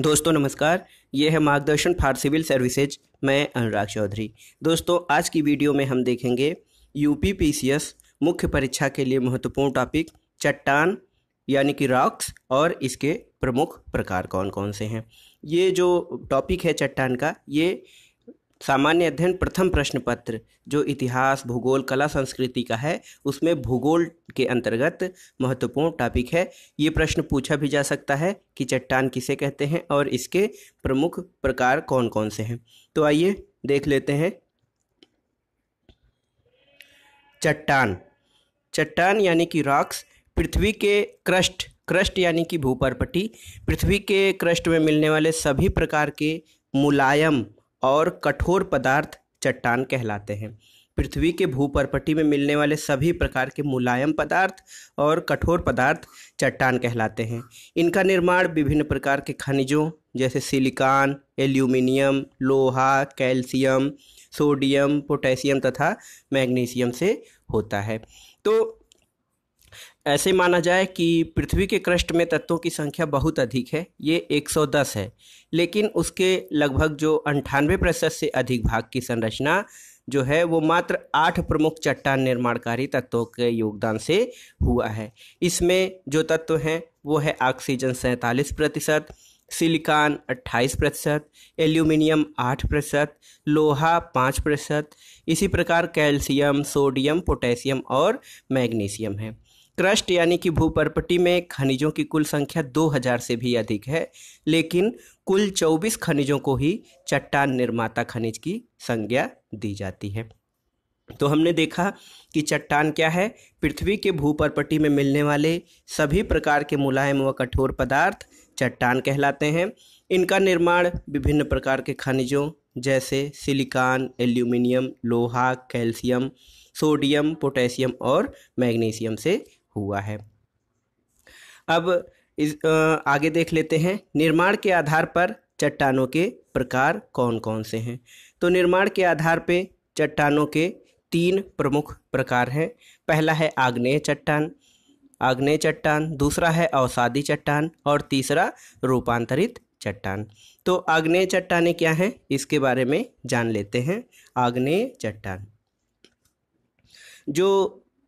दोस्तों नमस्कार ये है मार्गदर्शन फॉर सिविल सर्विसेज मैं अनुराग चौधरी दोस्तों आज की वीडियो में हम देखेंगे यूपी पी मुख्य परीक्षा के लिए महत्वपूर्ण टॉपिक चट्टान यानी कि रॉक्स और इसके प्रमुख प्रकार कौन कौन से हैं ये जो टॉपिक है चट्टान का ये सामान्य अध्ययन प्रथम प्रश्न पत्र जो इतिहास भूगोल कला संस्कृति का है उसमें भूगोल के अंतर्गत महत्वपूर्ण टॉपिक है ये प्रश्न पूछा भी जा सकता है कि चट्टान किसे कहते हैं और इसके प्रमुख प्रकार कौन कौन से हैं तो आइए देख लेते हैं चट्टान चट्टान यानी कि रॉक्स पृथ्वी के क्रस्ट क्रस्ट यानी कि भूपरपटी पृथ्वी के क्रस्ट में मिलने वाले सभी प्रकार के मुलायम और कठोर पदार्थ चट्टान कहलाते हैं पृथ्वी के भूपरपटी में मिलने वाले सभी प्रकार के मुलायम पदार्थ और कठोर पदार्थ चट्टान कहलाते हैं इनका निर्माण विभिन्न प्रकार के खनिजों जैसे सिलिकॉन एल्यूमिनियम लोहा कैल्शियम सोडियम पोटेशियम तथा मैग्नीशियम से होता है तो ऐसे माना जाए कि पृथ्वी के क्रस्ट में तत्वों की संख्या बहुत अधिक है ये 110 है लेकिन उसके लगभग जो अंठानवे प्रतिशत से अधिक भाग की संरचना जो है वो मात्र आठ प्रमुख चट्टान निर्माणकारी तत्वों के योगदान से हुआ है इसमें जो तत्व हैं वो है ऑक्सीजन सैंतालीस प्रतिशत सिलिकॉन अट्ठाईस प्रतिशत एल्यूमिनियम आठ प्रतिशत लोहा पाँच प्रतिशत इसी प्रकार कैल्शियम सोडियम पोटेशियम और मैग्नीशियम है क्रस्ट यानी कि भूपर्पटी में खनिजों की कुल संख्या 2000 से भी अधिक है लेकिन कुल 24 खनिजों को ही चट्टान निर्माता खनिज की संज्ञा दी जाती है तो हमने देखा कि चट्टान क्या है पृथ्वी के भूपर्पटी में मिलने वाले सभी प्रकार के मुलायम व कठोर पदार्थ चट्टान कहलाते हैं इनका निर्माण विभिन्न प्रकार के खनिजों जैसे सिलिकॉन एल्यूमिनियम लोहा कैल्शियम सोडियम पोटेशियम और मैग्नीशियम से हुआ है अब इस आगे देख लेते हैं निर्माण के आधार पर चट्टानों के प्रकार कौन कौन से हैं तो निर्माण के आधार पर चट्टानों के तीन प्रमुख प्रकार हैं पहला है आग्नेय चट्टान आग्नेय चट्टान दूसरा है अवसादी चट्टान और तीसरा रूपांतरित चट्टान तो आग्नेय चट्टाने क्या हैं इसके बारे में जान लेते हैं आग्नेय चट्टान जो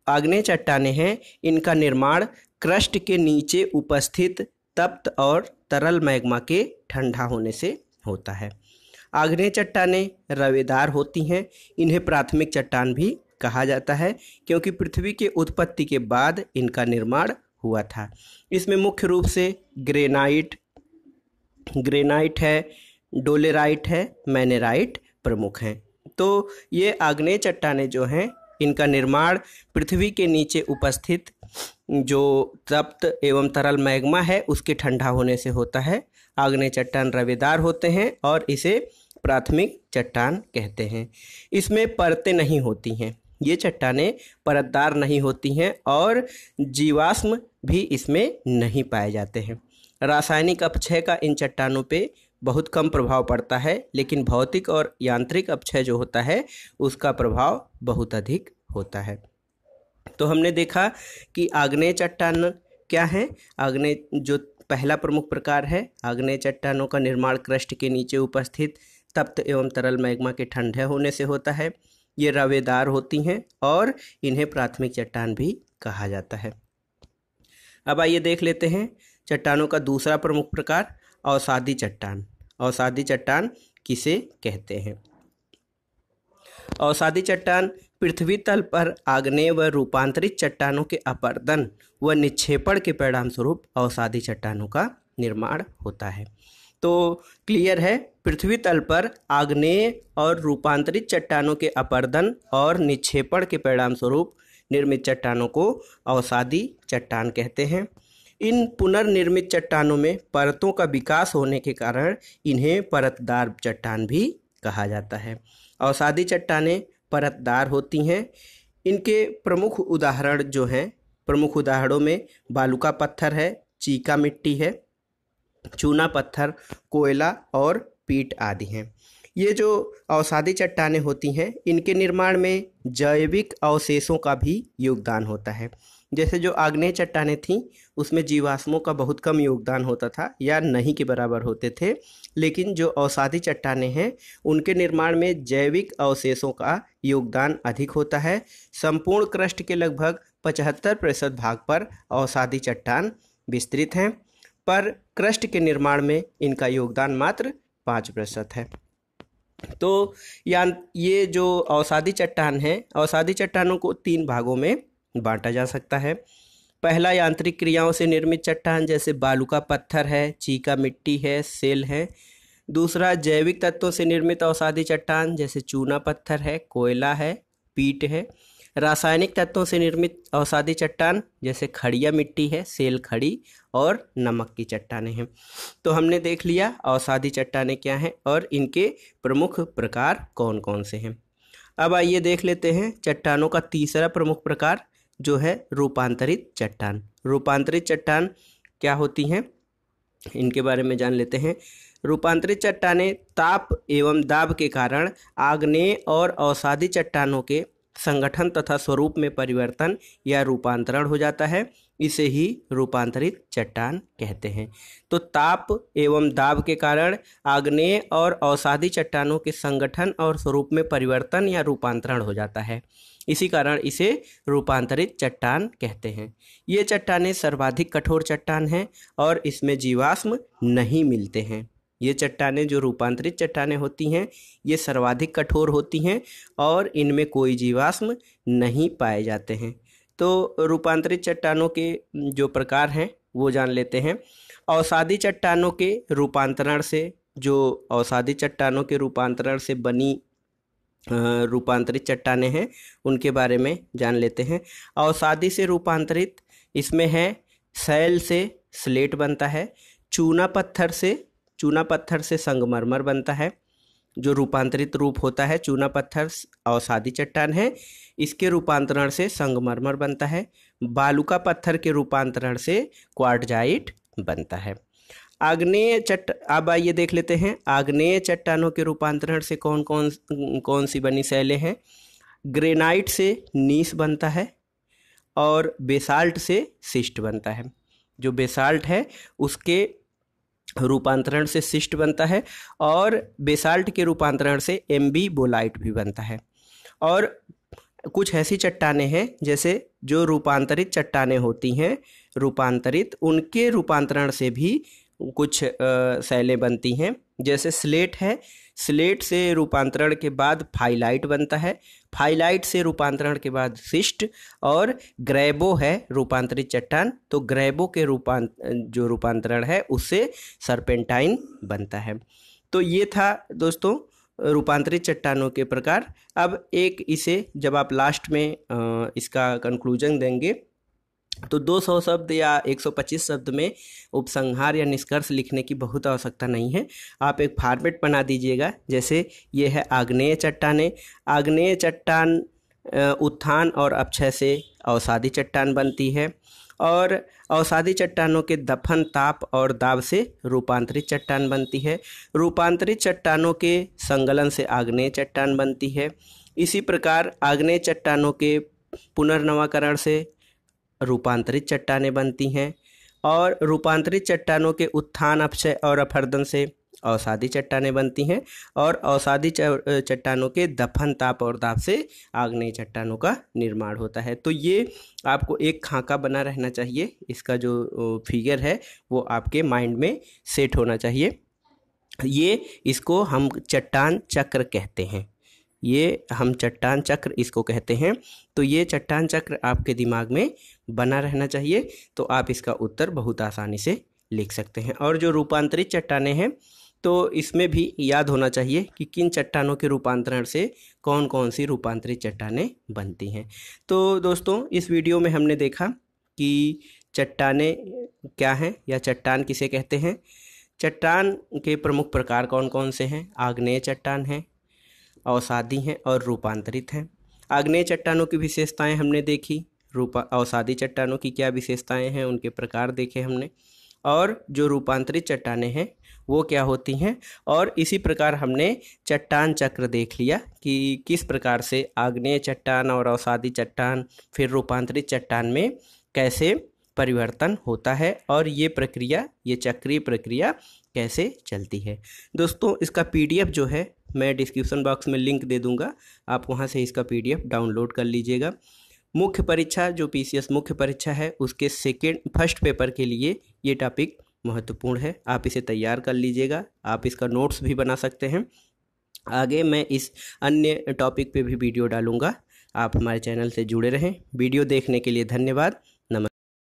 आग्नेय चट्टाने हैं इनका निर्माण क्रस्ट के नीचे उपस्थित तप्त और तरल मैग्मा के ठंडा होने से होता है आग्नेय चट्टाने रवेदार होती हैं इन्हें प्राथमिक चट्टान भी कहा जाता है क्योंकि पृथ्वी के उत्पत्ति के बाद इनका निर्माण हुआ था इसमें मुख्य रूप से ग्रेनाइट ग्रेनाइट है डोलेराइट है मैनेराइट प्रमुख हैं तो ये आग्नेय चट्टाने जो हैं इनका निर्माण पृथ्वी के नीचे उपस्थित जो तप्त एवं तरल मैग्मा है उसके ठंडा होने से होता है आग्नेय चट्टान रवेदार होते हैं और इसे प्राथमिक चट्टान कहते हैं इसमें परतें नहीं होती हैं ये चट्टानें परतदार नहीं होती हैं और जीवाश्म भी इसमें नहीं पाए जाते हैं रासायनिक अपक्षय का इन चट्टानों पे बहुत कम प्रभाव पड़ता है लेकिन भौतिक और यांत्रिक अपक्षय जो होता है उसका प्रभाव बहुत अधिक होता है तो हमने देखा कि आग्नेय चट्टान क्या है आग्नेय जो पहला प्रमुख प्रकार है आग्नेय चट्टानों का निर्माण क्रस्ट के नीचे उपस्थित तप्त एवं तरल मैग्मा के ठंडे होने से होता है ये रवेदार होती हैं और इन्हें प्राथमिक चट्टान भी कहा जाता है अब आइए देख लेते हैं चट्टानों का दूसरा प्रमुख प्रकार औसादी चट्टान औसादी चट्टान किसे कहते हैं औसादी चट्टान पृथ्वी तल पर आग्नेय व रूपांतरित चट्टानों के अपर्दन व निक्षेपण के परिणाम स्वरूप औसादी चट्टानों का निर्माण होता है तो क्लियर है पृथ्वी तल पर आग्नेय और रूपांतरित चट्टानों के अपर्दन और निक्षेपण के परिणाम स्वरूप निर्मित चट्टानों को अवसादी चट्टान कहते हैं इन पुनर्निर्मित चट्टानों में परतों का विकास होने के कारण इन्हें परतदार चट्टान भी कहा जाता है अवसादी चट्टानें परतदार होती हैं इनके प्रमुख उदाहरण जो हैं प्रमुख उदाहरणों में बालुका पत्थर है चीका मिट्टी है चूना पत्थर कोयला और पीट आदि हैं ये जो अवसादी चट्टाने होती हैं इनके निर्माण में जैविक अवशेषों का भी योगदान होता है जैसे जो आग्नेय चट्टाने थीं उसमें जीवाश्मों का बहुत कम योगदान होता था या नहीं के बराबर होते थे लेकिन जो औषाधि चट्टाने हैं उनके निर्माण में जैविक अवशेषों का योगदान अधिक होता है संपूर्ण क्रष्ट के लगभग पचहत्तर प्रतिशत भाग पर औषाधि चट्टान विस्तृत हैं पर क्रष्ट के निर्माण में इनका योगदान मात्र पाँच प्रतिशत है तो या ये जो औसादी चट्टान है औसादी चट्टानों को तीन भागों में बांटा जा सकता है पहला यांत्रिक क्रियाओं से निर्मित चट्टान जैसे बालू का पत्थर है चीका मिट्टी है सेल है दूसरा जैविक तत्वों से निर्मित औसादी चट्टान जैसे चूना पत्थर है कोयला है पीट है रासायनिक तत्वों से निर्मित अवसादी चट्टान जैसे खड़िया मिट्टी है सेल खड़ी और नमक की चट्टाने हैं तो हमने देख लिया अवसादी चट्टाने क्या हैं और इनके प्रमुख प्रकार कौन कौन से हैं अब आइए देख लेते हैं चट्टानों का तीसरा प्रमुख प्रकार जो है रूपांतरित चट्टान रूपांतरित चट्टान क्या होती हैं इनके बारे में जान लेते हैं रूपांतरित चट्टानें ताप एवं दाब के कारण आग्नेय और अवसादी चट्टानों के संगठन तथा स्वरूप में परिवर्तन या रूपांतरण हो जाता है इसे ही रूपांतरित चट्टान कहते हैं तो ताप एवं दाब के कारण आग्नेय और औषाधि चट्टानों के संगठन और स्वरूप में परिवर्तन या रूपांतरण हो जाता है इसी कारण इसे रूपांतरित चट्टान कहते हैं ये चट्टानें सर्वाधिक कठोर चट्टान हैं और इसमें जीवाश्म नहीं मिलते हैं ये चट्टाने जो रूपांतरित चट्टानें होती हैं ये सर्वाधिक कठोर होती हैं और इनमें कोई जीवाश्म नहीं पाए जाते हैं तो रूपांतरित चट्टानों के जो प्रकार हैं वो जान लेते हैं अवसादी चट्टानों के रूपांतरण से जो अवसादी चट्टानों के रूपांतरण से बनी रूपांतरित चट्टाने हैं उनके बारे में जान लेते हैं अवसादी से रूपांतरित इसमें है सैल से स्लेट बनता है चूना पत्थर से चूना पत्थर से संगमरमर बनता है जो रूपांतरित रूप होता है चूना पत्थर औसादी चट्टान है इसके रूपांतरण से संगमरमर बनता है का पत्थर के रूपांतरण से क्वार्टजाइट बनता है आग्नेय चट्ट अब आइए देख लेते हैं आग्नेय चट्टानों के रूपांतरण से कौन कौन कौन सी बनी शैलें हैं ग्रेनाइट से नीस बनता है और बेसाल्ट से सिस्ट बनता है जो बेसाल्ट है उसके रूपांतरण से सिस्ट बनता है और बेसाल्ट के रूपांतरण से एम बी बोलाइट भी बनता है और कुछ ऐसी चट्टाने हैं जैसे जो रूपांतरित चट्टाने होती हैं रूपांतरित उनके रूपांतरण से भी कुछ सेलें बनती हैं जैसे स्लेट है स्लेट से रूपांतरण के बाद फाइलाइट बनता है फाइलाइट से रूपांतरण के बाद सिस्ट और ग्रैबो है रूपांतरित चट्टान तो ग्रैबो के रूपांत जो रूपांतरण है उससे सरपेंटाइन बनता है तो ये था दोस्तों रूपांतरित चट्टानों के प्रकार अब एक इसे जब आप लास्ट में इसका कंक्लूजन देंगे तो 200 शब्द या 125 शब्द में उपसंहार या निष्कर्ष लिखने की बहुत आवश्यकता नहीं है आप एक फार्मेट बना दीजिएगा जैसे ये है आग्नेय चट्टाने आग्नेय चट्टान उत्थान और अक्षय से अवसादी चट्टान बनती है और अवसादी चट्टानों के दफन ताप और दाब से रूपांतरित चट्टान बनती है रूपांतरित चट्टानों के संगलन से आग्नेय चट्टान बनती है इसी प्रकार आग्नेय चट्टानों के पुनर्नवाकरण से रूपांतरित चट्टानें बनती हैं और रूपांतरित चट्टानों के उत्थान अपक्षय और अपहर्दन से औसादी चट्टानें बनती हैं और औसादी चट्टानों के दफन ताप और ताप से आग्नेय चट्टानों का निर्माण होता है तो ये आपको एक खाका बना रहना चाहिए इसका जो फिगर है वो आपके माइंड में सेट होना चाहिए ये इसको हम चट्टान चक्र कहते हैं ये हम चट्टान चक्र इसको कहते हैं तो ये चट्टान चक्र आपके दिमाग में बना रहना चाहिए तो आप इसका उत्तर बहुत आसानी से लिख सकते हैं और जो रूपांतरित चट्टाने हैं तो इसमें भी याद होना चाहिए कि किन चट्टानों के रूपांतरण से कौन कौन सी रूपांतरित चट्टाने बनती हैं तो दोस्तों इस वीडियो में हमने देखा कि चट्टाने क्या हैं या चट्टान किसे कहते हैं चट्टान के प्रमुख प्रकार कौन कौन से हैं आग्नेय चट्टान हैं अवसादी हैं और रूपांतरित हैं आग्नेय चट्टानों की विशेषताएं हमने देखी रूपा अवसादी चट्टानों की क्या विशेषताएं हैं उनके प्रकार देखे हमने और जो रूपांतरित चट्टानें हैं वो क्या होती हैं और इसी प्रकार हमने चट्टान चक्र देख लिया कि किस प्रकार से आग्नेय चट्टान और अवसादी चट्टान फिर रूपांतरित चट्टान में कैसे परिवर्तन होता है और ये प्रक्रिया ये चक्रीय प्रक्रिया कैसे चलती है दोस्तों इसका पीडीएफ जो है मैं डिस्क्रिप्शन बॉक्स में लिंक दे दूँगा आप वहाँ से इसका पी डाउनलोड कर लीजिएगा मुख्य परीक्षा जो पी मुख्य परीक्षा है उसके सेकेंड फर्स्ट पेपर के लिए ये टॉपिक महत्वपूर्ण है आप इसे तैयार कर लीजिएगा आप इसका नोट्स भी बना सकते हैं आगे मैं इस अन्य टॉपिक पर भी वीडियो डालूँगा आप हमारे चैनल से जुड़े रहें वीडियो देखने के लिए धन्यवाद नमस्कार